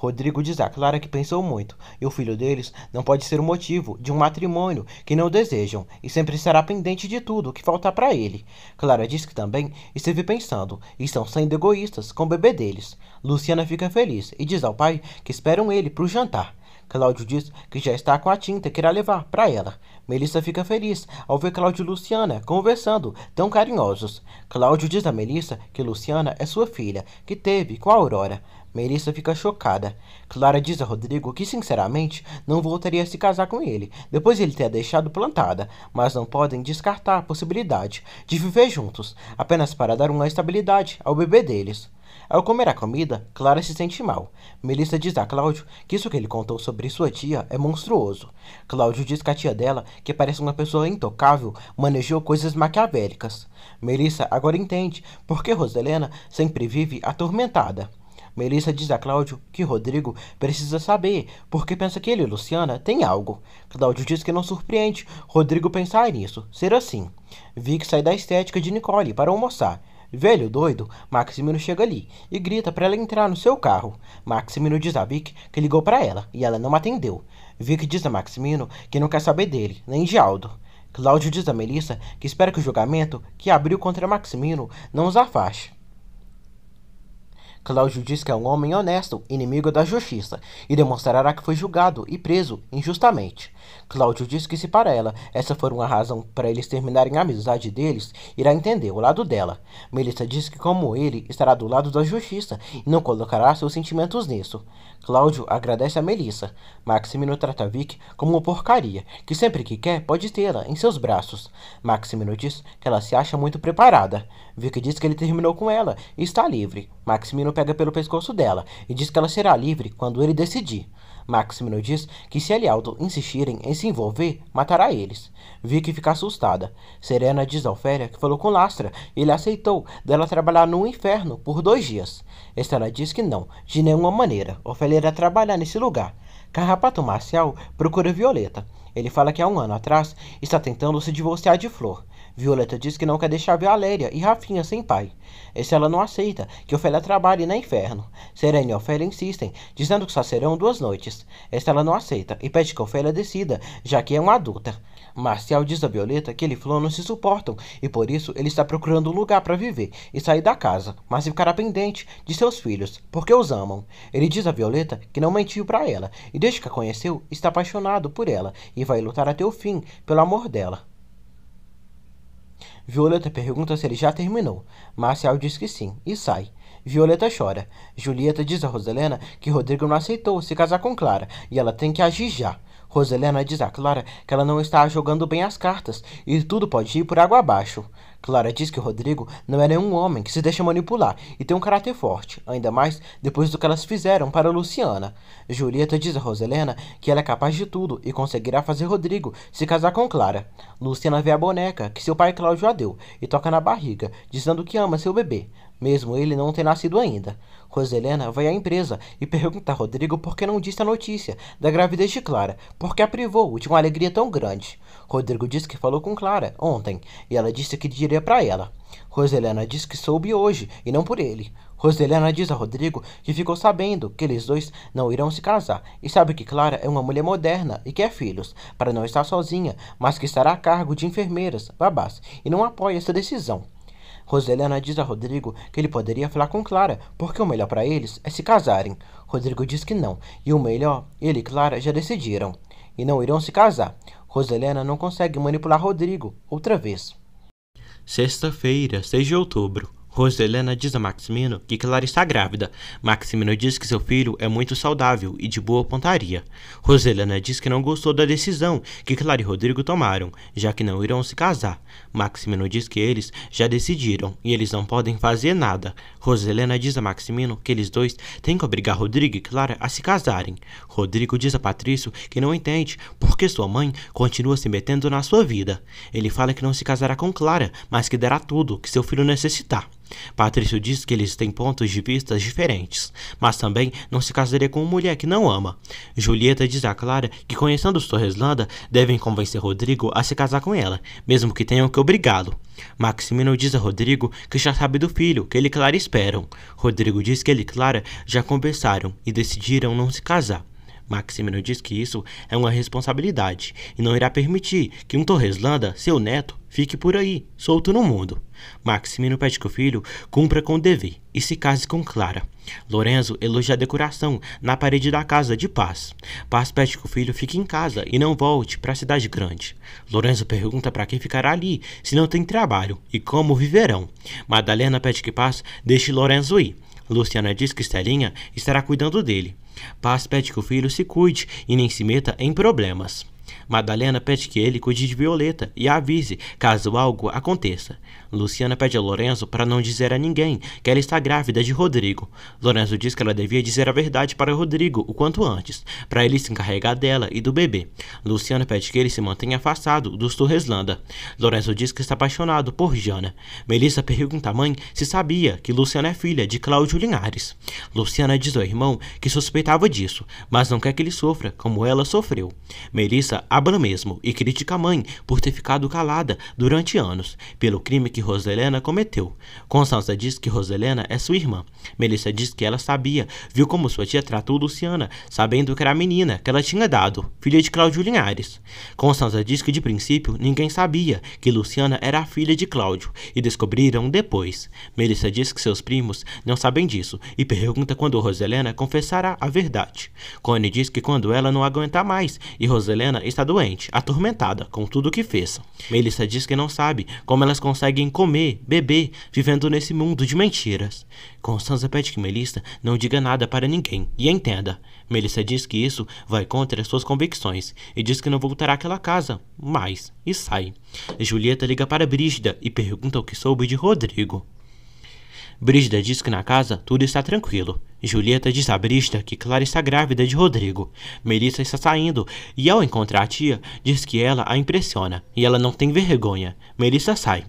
S1: Rodrigo diz a Clara que pensou muito, e o filho deles não pode ser o motivo de um matrimônio que não desejam e sempre estará pendente de tudo que faltar para ele. Clara diz que também esteve pensando e estão sendo egoístas com o bebê deles. Luciana fica feliz e diz ao pai que esperam ele para o jantar. Cláudio diz que já está com a tinta que irá levar para ela. Melissa fica feliz ao ver Cláudio e Luciana conversando, tão carinhosos. Cláudio diz a Melissa que Luciana é sua filha, que teve com a Aurora. Melissa fica chocada. Clara diz a Rodrigo que, sinceramente, não voltaria a se casar com ele, depois de ele ter a deixado plantada, mas não podem descartar a possibilidade de viver juntos, apenas para dar uma estabilidade ao bebê deles. Ao comer a comida, Clara se sente mal. Melissa diz a Cláudio que isso que ele contou sobre sua tia é monstruoso. Cláudio diz que a tia dela, que parece uma pessoa intocável, manejou coisas maquiavélicas. Melissa agora entende por que Roselena sempre vive atormentada. Melissa diz a Cláudio que Rodrigo precisa saber, porque pensa que ele e Luciana têm algo. Cláudio diz que não surpreende Rodrigo pensar nisso, ser assim. Vic sai da estética de Nicole para almoçar. Velho doido, Maximino chega ali e grita para ela entrar no seu carro. Maximino diz a Vic que ligou para ela e ela não atendeu. Vic diz a Maximino que não quer saber dele, nem de Aldo. Cláudio diz a Melissa que espera que o julgamento que abriu contra Maximino não os afaste. Cláudio diz que é um homem honesto, inimigo da justiça, e demonstrará que foi julgado e preso injustamente. Cláudio diz que se para ela essa for uma razão para eles terminarem a amizade deles, irá entender o lado dela. Melissa diz que como ele estará do lado da justiça e não colocará seus sentimentos nisso. Cláudio agradece a Melissa. Maximino trata Vic como uma porcaria, que sempre que quer pode tê-la em seus braços. Maximino diz que ela se acha muito preparada. Vic diz que ele terminou com ela e está livre. Maximino pega pelo pescoço dela e diz que ela será livre quando ele decidir. Maximino diz que se Elialdo insistirem em se envolver, matará eles. Vicky fica assustada. Serena diz a Ofélia que falou com Lastra e ele aceitou dela trabalhar no inferno por dois dias. Estela diz que não, de nenhuma maneira. Ofélia irá trabalhar nesse lugar. Carrapato Marcial procura Violeta. Ele fala que há um ano atrás está tentando se divorciar de Flor. Violeta diz que não quer deixar Valéria e Rafinha sem pai. Esse ela não aceita, que Ofélia trabalhe na inferno. Serena e Ofélia insistem, dizendo que só serão duas noites. Esta ela não aceita e pede que Ofélia decida, já que é uma adulta. Marcial diz a Violeta que ele e Flor não se suportam e por isso ele está procurando um lugar para viver e sair da casa, mas ficará pendente de seus filhos, porque os amam. Ele diz a Violeta que não mentiu para ela e desde que a conheceu está apaixonado por ela e vai lutar até o fim pelo amor dela. Violeta pergunta se ele já terminou. Marcial diz que sim e sai. Violeta chora. Julieta diz a Roselena que Rodrigo não aceitou se casar com Clara e ela tem que agir já. Roselena diz a Clara que ela não está jogando bem as cartas e tudo pode ir por água abaixo. Clara diz que o Rodrigo não é nenhum homem que se deixa manipular e tem um caráter forte, ainda mais depois do que elas fizeram para Luciana. Julieta diz a Roselena que ela é capaz de tudo e conseguirá fazer Rodrigo se casar com Clara. Luciana vê a boneca que seu pai Cláudio a deu e toca na barriga, dizendo que ama seu bebê mesmo ele não ter nascido ainda. Roselena vai à empresa e pergunta a Rodrigo por que não disse a notícia da gravidez de Clara, porque a privou de uma alegria tão grande. Rodrigo diz que falou com Clara ontem e ela disse que diria para ela. Roselena diz que soube hoje e não por ele. Roselena diz a Rodrigo que ficou sabendo que eles dois não irão se casar e sabe que Clara é uma mulher moderna e quer filhos, para não estar sozinha, mas que estará a cargo de enfermeiras, babás, e não apoia essa decisão. Roselena diz a Rodrigo que ele poderia falar com Clara, porque o melhor para eles é se casarem. Rodrigo diz que não, e o melhor, ele e Clara já decidiram, e não irão se casar. Roselena não consegue manipular Rodrigo outra vez. Sexta-feira, 6 de outubro. Roselena diz a Maximino que Clara está grávida. Maximino diz que seu filho é muito saudável e de boa pontaria. Roselena diz que não gostou da decisão que Clara e Rodrigo tomaram, já que não irão se casar. Maximino diz que eles já decidiram e eles não podem fazer nada. Roselena diz a Maximino que eles dois têm que obrigar Rodrigo e Clara a se casarem. Rodrigo diz a Patrício que não entende porque sua mãe continua se metendo na sua vida. Ele fala que não se casará com Clara, mas que dará tudo que seu filho necessitar. Patrício diz que eles têm pontos de vista diferentes, mas também não se casaria com uma mulher que não ama. Julieta diz a Clara que, conhecendo Landa, devem convencer Rodrigo a se casar com ela, mesmo que tenham que obrigá-lo. Maximino diz a Rodrigo que já sabe do filho, que ele e Clara esperam. Rodrigo diz que ele e Clara já conversaram e decidiram não se casar. Maximino diz que isso é uma responsabilidade e não irá permitir que um Landa, seu neto, fique por aí, solto no mundo. Maximino pede que o filho cumpra com o dever e se case com Clara. Lorenzo elogia a decoração na parede da casa de Paz. Paz pede que o filho fique em casa e não volte para a cidade grande. Lorenzo pergunta para quem ficará ali, se não tem trabalho e como viverão. Madalena pede que Paz deixe Lorenzo ir. Luciana diz que Estelinha estará cuidando dele. Paz pede que o filho se cuide e nem se meta em problemas. Madalena pede que ele cuide de Violeta e a avise caso algo aconteça. Luciana pede a Lorenzo para não dizer a ninguém que ela está grávida de Rodrigo. Lorenzo diz que ela devia dizer a verdade para Rodrigo o quanto antes, para ele se encarregar dela e do bebê. Luciana pede que ele se mantenha afastado dos Landa. Lorenzo diz que está apaixonado por Jana. Melissa pergunta à mãe se sabia que Luciana é filha de Cláudio Linhares. Luciana diz ao irmão que suspeitava disso, mas não quer que ele sofra como ela sofreu. Melissa Abra mesmo, e critica a mãe por ter ficado calada durante anos pelo crime que Roselena cometeu. Constança diz que Roselena é sua irmã. Melissa diz que ela sabia, viu como sua tia tratou Luciana, sabendo que era a menina que ela tinha dado, filha de Cláudio Linhares. Constança diz que de princípio ninguém sabia que Luciana era a filha de Cláudio e descobriram depois. Melissa diz que seus primos não sabem disso e pergunta quando Roselena confessará a verdade. Connie diz que quando ela não aguentar mais e Roselena está doente, atormentada com tudo o que fez. Melissa diz que não sabe como elas conseguem comer, beber, vivendo nesse mundo de mentiras. Constanza pede que Melissa não diga nada para ninguém e entenda. Melissa diz que isso vai contra suas convicções e diz que não voltará àquela casa mais e sai. Julieta liga para Brígida e pergunta o que soube de Rodrigo. Brígida diz que na casa tudo está tranquilo. Julieta diz a Brista que Clara está grávida de Rodrigo. Melissa está saindo e, ao encontrar a tia, diz que ela a impressiona e ela não tem vergonha. Melissa sai.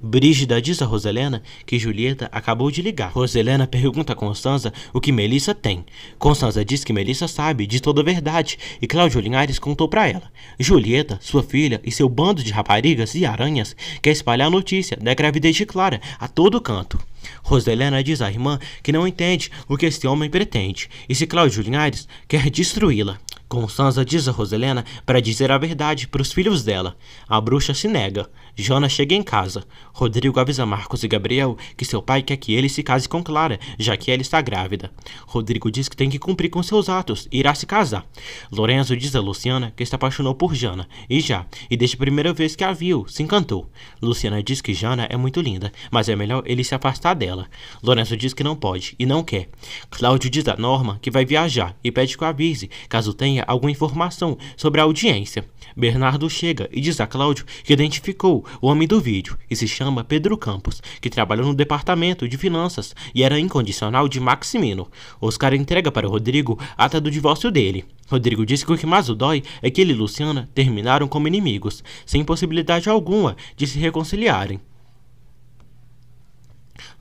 S1: Brígida diz a Roselena que Julieta acabou de ligar. Roselena pergunta a Constanza o que Melissa tem. Constanza diz que Melissa sabe de toda a verdade e Cláudio Linhares contou para ela. Julieta, sua filha e seu bando de raparigas e aranhas quer espalhar a notícia da gravidez de Clara a todo canto. Roselena diz à irmã que não entende o que este homem pretende, e se Cláudio Linhares quer destruí-la. Constanza diz a Roselena para dizer a verdade para os filhos dela. A bruxa se nega, Jonas chega em casa. Rodrigo avisa Marcos e Gabriel que seu pai quer que ele se case com Clara, já que ela está grávida. Rodrigo diz que tem que cumprir com seus atos e irá se casar. Lorenzo diz a Luciana que se apaixonou por Jana, e já, e desde a primeira vez que a viu, se encantou. Luciana diz que Jana é muito linda, mas é melhor ele se afastar dela. Lorenzo diz que não pode e não quer. Cláudio diz a Norma que vai viajar e pede que o avise caso tenha alguma informação sobre a audiência. Bernardo chega e diz a Cláudio que identificou o homem do vídeo e se chama Pedro Campos, que trabalhou no departamento de finanças e era incondicional de Maximino. Oscar entrega para Rodrigo ata do divórcio dele. Rodrigo disse que o que mais o dói é que ele e Luciana terminaram como inimigos, sem possibilidade alguma de se reconciliarem.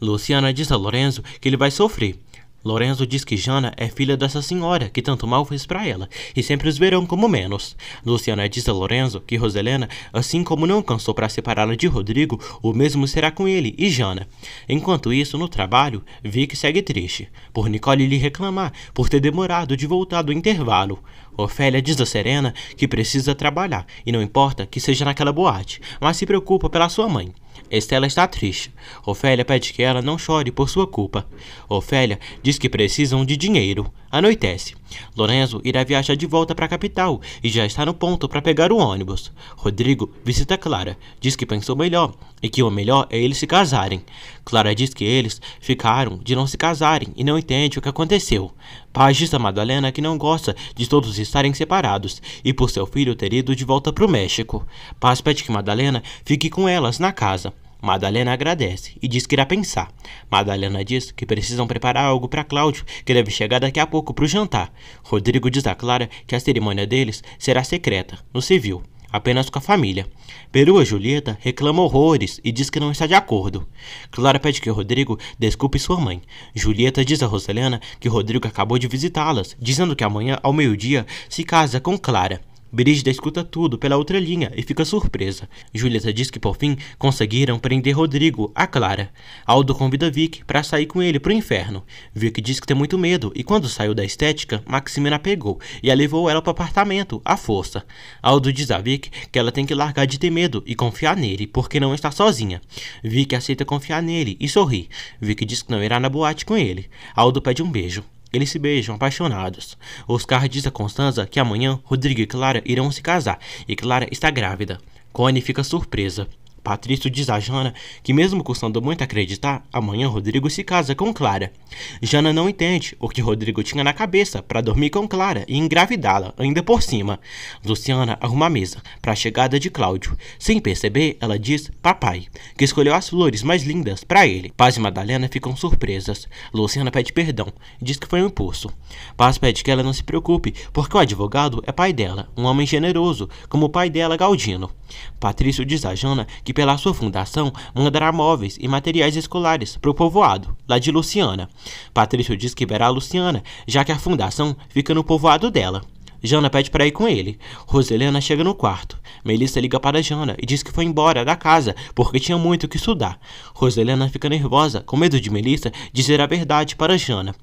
S1: Luciana diz a Lorenzo que ele vai sofrer, Lorenzo diz que Jana é filha dessa senhora que tanto mal fez para ela e sempre os verão como menos. Luciana é diz a Lorenzo que Roselena, assim como não cansou para separá-la de Rodrigo, o mesmo será com ele e Jana. Enquanto isso, no trabalho, Vic segue triste, por Nicole lhe reclamar por ter demorado de voltar do intervalo. Ofélia diz a Serena que precisa trabalhar e não importa que seja naquela boate, mas se preocupa pela sua mãe. Estela está triste. Ofélia pede que ela não chore por sua culpa. Ofélia diz que precisam de dinheiro. Anoitece. Lorenzo irá viajar de volta para a capital e já está no ponto para pegar o ônibus. Rodrigo visita Clara, diz que pensou melhor e que o melhor é eles se casarem. Clara diz que eles ficaram de não se casarem e não entende o que aconteceu. a Madalena que não gosta de todos estarem separados e por seu filho ter ido de volta para o México. Paz pede que Madalena fique com elas na casa. Madalena agradece e diz que irá pensar. Madalena diz que precisam preparar algo para Cláudio, que deve chegar daqui a pouco para o jantar. Rodrigo diz a Clara que a cerimônia deles será secreta, no civil apenas com a família. Perua Julieta reclama horrores e diz que não está de acordo. Clara pede que Rodrigo desculpe sua mãe. Julieta diz a Rosalena que Rodrigo acabou de visitá-las, dizendo que amanhã, ao meio-dia, se casa com Clara. Brígida escuta tudo pela outra linha e fica surpresa. Julieta diz que por fim conseguiram prender Rodrigo, a Clara. Aldo convida Vic para sair com ele pro inferno. Vic diz que tem muito medo e quando saiu da estética, Maximina pegou e a levou ela pro apartamento, à força. Aldo diz a Vic que ela tem que largar de ter medo e confiar nele, porque não está sozinha. Vic aceita confiar nele e sorri. Vic diz que não irá na boate com ele. Aldo pede um beijo. Eles se beijam, apaixonados. Oscar diz a Constanza que amanhã Rodrigo e Clara irão se casar e Clara está grávida. Connie fica surpresa. Patrício diz a Jana que, mesmo custando muito acreditar, amanhã Rodrigo se casa com Clara. Jana não entende o que Rodrigo tinha na cabeça para dormir com Clara e engravidá-la, ainda por cima. Luciana arruma a mesa para a chegada de Cláudio. Sem perceber, ela diz papai, que escolheu as flores mais lindas para ele. Paz e Madalena ficam surpresas. Luciana pede perdão e diz que foi um impulso. Paz pede que ela não se preocupe, porque o advogado é pai dela, um homem generoso, como o pai dela, Galdino. Patrício diz a Jana que pela sua fundação mandará móveis e materiais escolares para o povoado, lá de Luciana. Patrício diz que verá Luciana, já que a fundação fica no povoado dela. Jana pede para ir com ele. Roselena chega no quarto. Melissa liga para Jana e diz que foi embora da casa porque tinha muito que estudar. Roselena fica nervosa, com medo de Melissa dizer a verdade para Jana.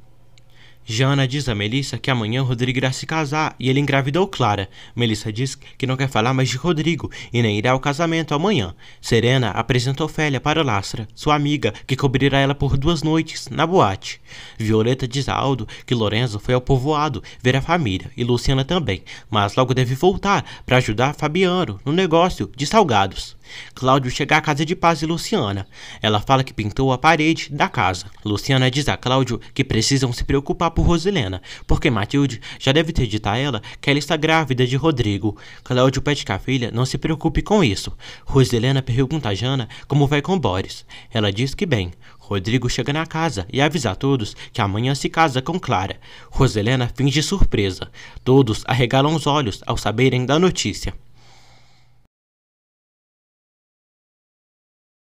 S1: Jana diz a Melissa que amanhã Rodrigo irá se casar e ele engravidou Clara. Melissa diz que não quer falar mais de Rodrigo e nem irá ao casamento amanhã. Serena apresenta Ofélia para Lastra, sua amiga, que cobrirá ela por duas noites na boate. Violeta diz a Aldo que Lorenzo foi ao povoado ver a família e Luciana também, mas logo deve voltar para ajudar Fabiano no negócio de salgados. Cláudio chega à casa de Paz e Luciana. Ela fala que pintou a parede da casa. Luciana diz a Cláudio que precisam se preocupar por Rosilena, porque Matilde já deve ter dito a ela que ela está grávida de Rodrigo. Cláudio pede que a filha não se preocupe com isso. Rosilena pergunta a Jana como vai com Boris. Ela diz que bem. Rodrigo chega na casa e avisa a todos que amanhã se casa com Clara. Roselena finge surpresa. Todos arregalam os olhos ao saberem da notícia.